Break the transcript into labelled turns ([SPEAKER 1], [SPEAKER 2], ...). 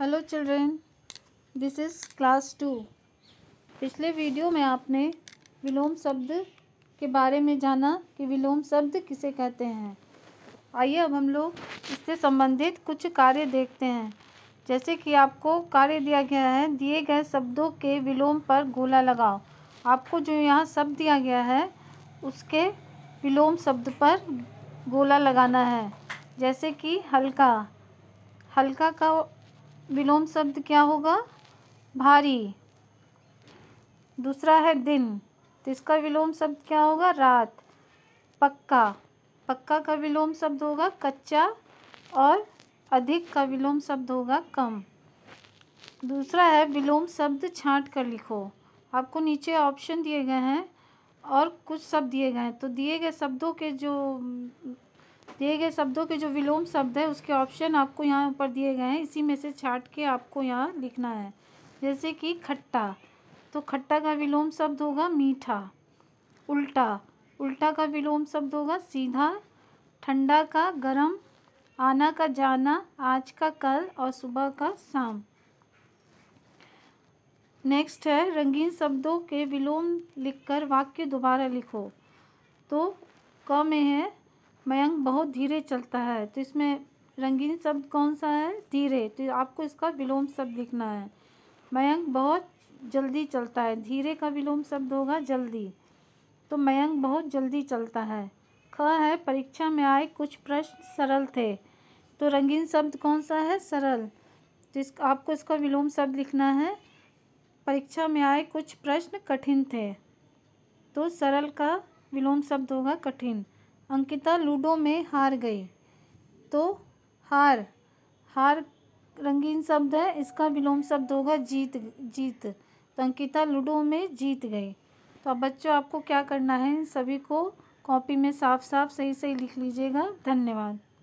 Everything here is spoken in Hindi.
[SPEAKER 1] hello children this is class two पिछले वीडियो में आपने विलोम शब्द के बारे में जाना कि विलोम शब्द किसे कहते हैं आइए अब हम लोग इससे संबंधित कुछ कार्य देखते हैं जैसे कि आपको कार्य दिया गया है दिए गए शब्दों के विलोम पर गोला लगाओ आपको जो यहाँ शब्द दिया गया है उसके विलोम शब्द पर गोला लगाना है जैसे कि हल्का हल्का का विलोम शब्द क्या होगा भारी दूसरा है दिन तो इसका विलोम शब्द क्या होगा रात पक्का पक्का का विलोम शब्द होगा कच्चा और अधिक का विलोम शब्द होगा कम दूसरा है विलोम शब्द छाँट कर लिखो आपको नीचे ऑप्शन दिए गए हैं और कुछ शब्द दिए गए हैं तो दिए गए शब्दों के जो दिए गए शब्दों के जो विलोम शब्द है उसके ऑप्शन आपको यहाँ ऊपर दिए गए हैं इसी में से छाट के आपको यहाँ लिखना है जैसे कि खट्टा तो खट्टा का विलोम शब्द होगा मीठा उल्टा उल्टा का विलोम शब्द होगा सीधा ठंडा का गरम आना का जाना आज का कल और सुबह का शाम नेक्स्ट है रंगीन शब्दों के विलोम लिखकर वाक्य दोबारा लिखो तो क में है मयंक बहुत धीरे चलता है तो इसमें रंगीन शब्द कौन सा है धीरे तो आपको इसका विलोम शब्द लिखना है मयंक बहुत जल्दी चलता है धीरे का विलोम शब्द होगा जल्दी तो मयंक बहुत जल्दी चलता है ख है परीक्षा में आए कुछ प्रश्न सरल थे तो रंगीन शब्द कौन सा है सरल तो इस आपको इसका विलोम शब्द लिखना है परीक्षा में आए कुछ प्रश्न कठिन थे तो सरल का विलोम शब्द होगा कठिन अंकिता लूडो में हार गई तो हार हार रंगीन शब्द है इसका विलोम शब्द होगा जीत जीत तो अंकिता लूडो में जीत गई तो अब बच्चों आपको क्या करना है सभी को कॉपी में साफ साफ सही सही लिख लीजिएगा धन्यवाद